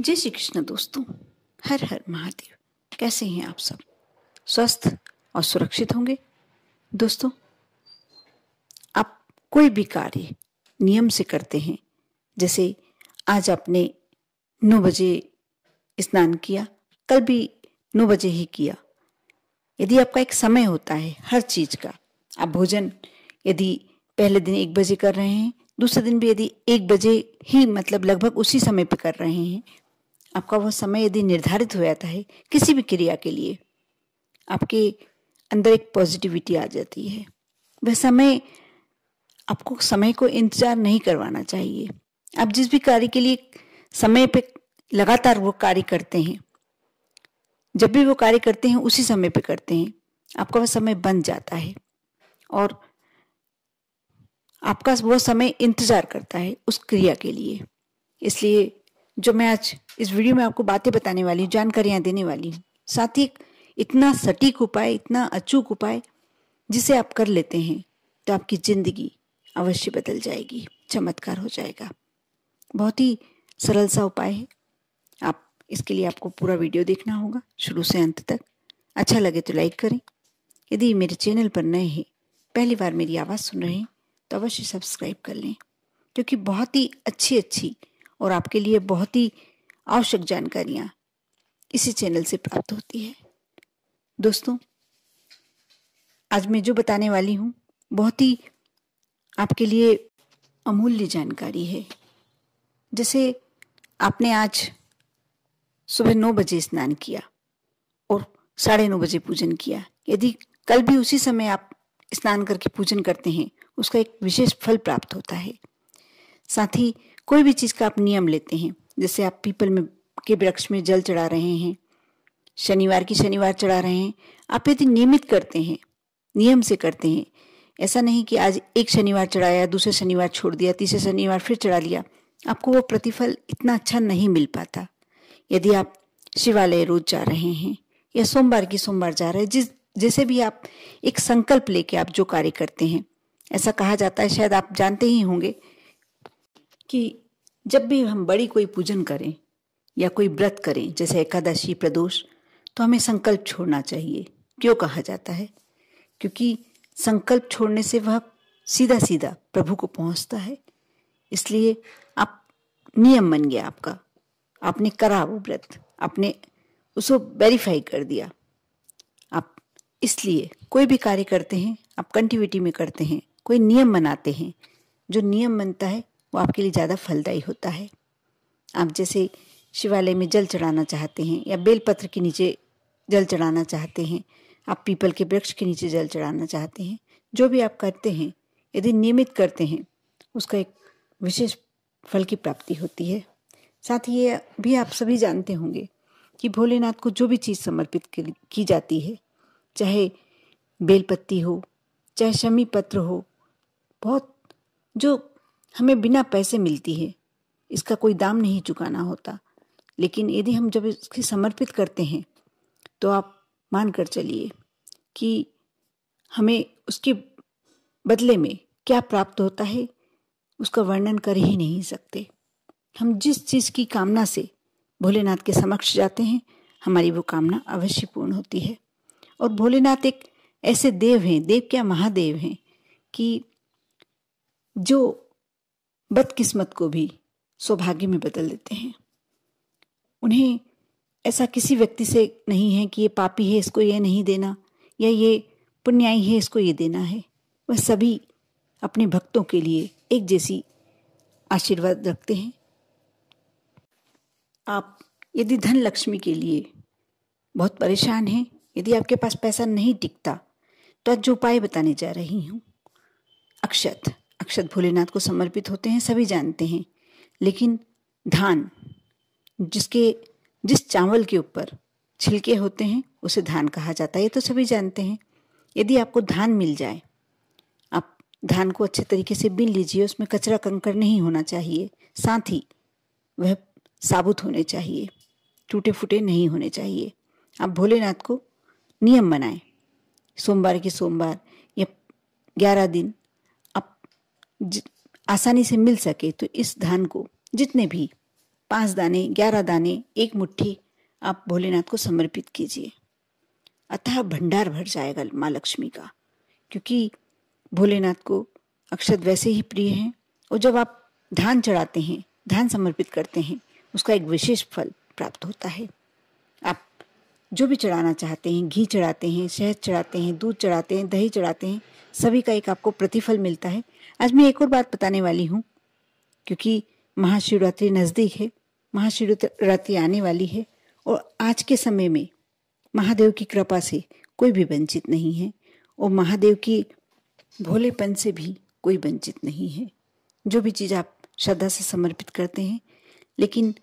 जय श्री कृष्ण दोस्तों हर हर महादेव कैसे हैं आप सब स्वस्थ और सुरक्षित होंगे दोस्तों आप कोई भी कार्य नियम से करते हैं जैसे आज आपने नौ बजे स्नान किया कल भी नौ बजे ही किया यदि आपका एक समय होता है हर चीज़ का आप भोजन यदि पहले दिन एक बजे कर रहे हैं दूसरे दिन भी यदि एक बजे ही मतलब लगभग उसी समय पर कर रहे हैं आपका वह समय यदि निर्धारित हो जाता है किसी भी क्रिया के लिए आपके अंदर एक पॉजिटिविटी आ जाती है वह समय आपको समय को इंतजार नहीं करवाना चाहिए आप जिस भी कार्य के लिए समय पे लगातार वो कार्य करते हैं जब भी वो कार्य करते हैं उसी समय पे करते हैं आपका वह समय बन जाता है और आपका वो समय इंतज़ार करता है उस क्रिया के लिए इसलिए जो मैं आज इस वीडियो में आपको बातें बताने वाली हूँ जानकारियाँ देने वाली हूँ साथ ही इतना सटीक उपाय इतना अचूक उपाय जिसे आप कर लेते हैं तो आपकी ज़िंदगी अवश्य बदल जाएगी चमत्कार हो जाएगा बहुत ही सरल सा उपाय है आप इसके लिए आपको पूरा वीडियो देखना होगा शुरू से अंत तक अच्छा लगे तो लाइक करें यदि मेरे चैनल पर नए हैं पहली बार मेरी आवाज़ सुन रहे हैं तो अवश्य सब्सक्राइब कर लें क्योंकि बहुत ही अच्छी अच्छी और आपके लिए बहुत ही आवश्यक जानकारियाँ इसी चैनल से प्राप्त होती है दोस्तों आज मैं जो बताने वाली हूँ बहुत ही आपके लिए अमूल्य जानकारी है जैसे आपने आज सुबह नौ बजे स्नान किया और साढ़े नौ बजे पूजन किया यदि कल भी उसी समय आप स्नान करके पूजन करते हैं उसका एक विशेष फल प्राप्त होता है साथ ही कोई भी चीज़ का आप नियम लेते हैं जैसे आप पीपल में के वृक्ष में जल चढ़ा रहे हैं शनिवार की शनिवार चढ़ा रहे हैं आप यदि नियमित करते हैं नियम से करते हैं ऐसा नहीं कि आज एक शनिवार चढ़ाया दूसरे शनिवार छोड़ दिया तीसरे शनिवार फिर चढ़ा लिया आपको वो प्रतिफल इतना अच्छा नहीं मिल पाता यदि आप शिवालय रोज जा रहे हैं या सोमवार की सोमवार जा रहे हैं जिस जैसे भी आप एक संकल्प लेके आप जो कार्य करते हैं ऐसा कहा जाता है शायद आप जानते ही होंगे कि जब भी हम बड़ी कोई पूजन करें या कोई व्रत करें जैसे एकादशी प्रदोष तो हमें संकल्प छोड़ना चाहिए क्यों कहा जाता है क्योंकि संकल्प छोड़ने से वह सीधा सीधा प्रभु को पहुंचता है इसलिए आप नियम बन गया आपका आपने करा वो व्रत आपने उसको वेरीफाई कर दिया आप इसलिए कोई भी कार्य करते हैं आप कंटिविटी में करते हैं कोई नियम बनाते हैं जो नियम बनता है वो आपके लिए ज़्यादा फलदायी होता है आप जैसे शिवालय में जल चढ़ाना चाहते हैं या बेलपत्र के नीचे जल चढ़ाना चाहते हैं आप पीपल के वृक्ष के नीचे जल चढ़ाना चाहते हैं जो भी आप करते हैं यदि नियमित करते हैं उसका एक विशेष फल की प्राप्ति होती है साथ ही ये भी आप सभी जानते होंगे कि भोलेनाथ को जो भी चीज़ समर्पित की जाती है चाहे बेलपत्ती हो चाहे शमी पत्र हो बहुत जो हमें बिना पैसे मिलती है इसका कोई दाम नहीं चुकाना होता लेकिन यदि हम जब इसकी समर्पित करते हैं तो आप मान कर चलिए कि हमें उसके बदले में क्या प्राप्त होता है उसका वर्णन कर ही नहीं सकते हम जिस चीज़ की कामना से भोलेनाथ के समक्ष जाते हैं हमारी वो कामना अवश्य पूर्ण होती है और भोलेनाथ एक ऐसे देव हैं देव क्या महादेव हैं कि जो बदकिस्मत को भी सौभाग्य में बदल देते हैं उन्हें ऐसा किसी व्यक्ति से नहीं है कि ये पापी है इसको ये नहीं देना या ये पुण्याई है इसको ये देना है वह सभी अपने भक्तों के लिए एक जैसी आशीर्वाद रखते हैं आप यदि धन लक्ष्मी के लिए बहुत परेशान हैं यदि आपके पास पैसा नहीं टिकता तो आज जो उपाय बताने जा रही हूँ अक्षत अक्षत भोलेनाथ को समर्पित होते हैं सभी जानते हैं लेकिन धान जिसके जिस चावल के ऊपर छिलके होते हैं उसे धान कहा जाता है ये तो सभी जानते हैं यदि आपको धान मिल जाए आप धान को अच्छे तरीके से बीन लीजिए उसमें कचरा कंकर नहीं होना चाहिए साथ ही वह साबुत होने चाहिए टूटे फूटे नहीं होने चाहिए आप भोलेनाथ को नियम बनाएं सोमवार के सोमवार या ग्यारह दिन आसानी से मिल सके तो इस धान को जितने भी पांच दाने ग्यारह दाने एक मुट्ठी आप भोलेनाथ को समर्पित कीजिए अतः भंडार भर जाएगा माँ लक्ष्मी का क्योंकि भोलेनाथ को अक्षत वैसे ही प्रिय हैं और जब आप धान चढ़ाते हैं धान समर्पित करते हैं उसका एक विशेष फल प्राप्त होता है आप जो भी चढ़ाना चाहते हैं घी चढ़ाते हैं शहद चढ़ाते हैं दूध चढ़ाते हैं दही चढ़ाते हैं सभी का एक आपको प्रतिफल मिलता है आज मैं एक और बात बताने वाली हूँ क्योंकि महाशिवरात्रि नज़दीक है महाशिवरात्रि आने वाली है और आज के समय में महादेव की कृपा से कोई भी वंचित नहीं है और महादेव की भोलेपन से भी कोई वंचित नहीं है जो भी चीज़ आप श्रद्धा से समर्पित करते हैं लेकिन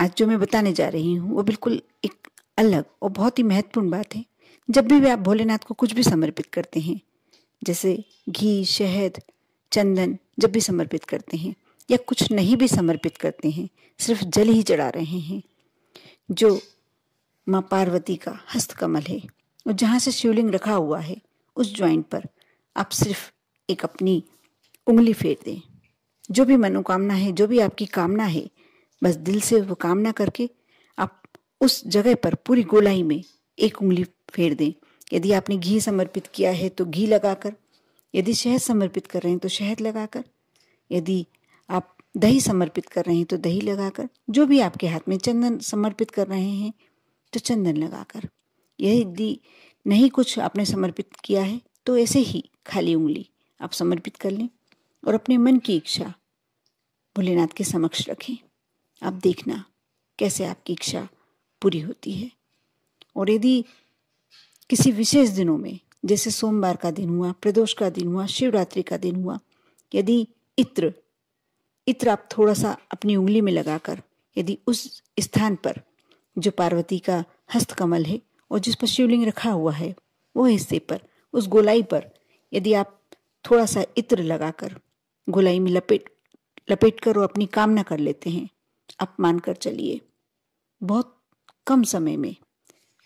आज जो मैं बताने जा रही हूँ वो बिल्कुल एक अलग और बहुत ही महत्वपूर्ण बात है जब भी वे आप भोलेनाथ को कुछ भी समर्पित करते हैं जैसे घी शहद चंदन जब भी समर्पित करते हैं या कुछ नहीं भी समर्पित करते हैं सिर्फ जल ही चढ़ा रहे हैं जो माँ पार्वती का हस्तकमल है और जहाँ से शिवलिंग रखा हुआ है उस ज्वाइंट पर आप सिर्फ एक अपनी उंगली फेर दें जो भी मनोकामना है जो भी आपकी कामना है बस दिल से वो कामना करके आप उस जगह पर पूरी गोलाई में एक उंगली फेर दें यदि आपने घी समर्पित किया है तो घी लगाकर यदि शहद समर्पित कर रहे हैं तो शहद लगाकर यदि आप दही समर्पित कर रहे हैं तो दही लगाकर जो भी आपके हाथ में चंदन समर्पित कर रहे हैं तो चंदन लगाकर यदि नहीं कुछ आपने समर्पित किया है तो ऐसे ही खाली उंगली आप समर्पित कर लें और अपने मन की इच्छा भोलेनाथ के समक्ष रखें आप देखना कैसे आपकी इच्छा पूरी होती है और यदि किसी विशेष दिनों में जैसे सोमवार का दिन हुआ प्रदोष का दिन हुआ शिवरात्रि का दिन हुआ यदि इत्र इत्र आप थोड़ा सा अपनी उंगली में लगाकर यदि उस स्थान पर जो पार्वती का हस्तकमल है और जिस पर शिवलिंग रखा हुआ है वो हिस्से पर उस गोलाई पर यदि आप थोड़ा सा इत्र लगाकर गोलाई में लपेट लपेट कर और अपनी कामना कर लेते हैं आप मान कर चलिए बहुत कम समय में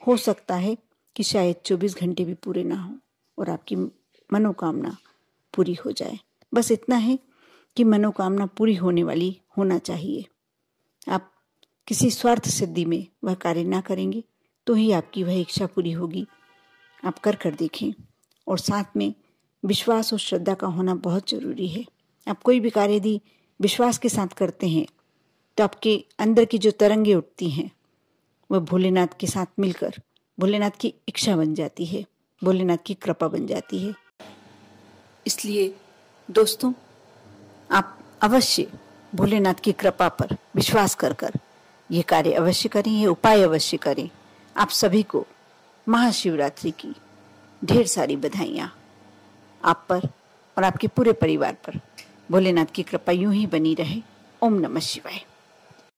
हो सकता है कि शायद 24 घंटे भी पूरे ना हो और आपकी मनोकामना पूरी हो जाए बस इतना है कि मनोकामना पूरी होने वाली होना चाहिए आप किसी स्वार्थ सिद्धि में वह कार्य ना करेंगे तो ही आपकी वह इच्छा पूरी होगी आप कर कर देखें और साथ में विश्वास और श्रद्धा का होना बहुत जरूरी है आप कोई भी कार्य यदि विश्वास के साथ करते हैं तो आपके अंदर की जो तरंगे उठती हैं वह भोलेनाथ के साथ मिलकर भोलेनाथ की इच्छा बन जाती है भोलेनाथ की कृपा बन जाती है इसलिए दोस्तों आप अवश्य भोलेनाथ की कृपा पर विश्वास कर कर ये कार्य अवश्य करें ये उपाय अवश्य करें आप सभी को महाशिवरात्रि की ढेर सारी बधाइयाँ आप पर और आपके पूरे परिवार पर भोलेनाथ की कृपा यूं ही बनी रहे ओम नमः शिवाय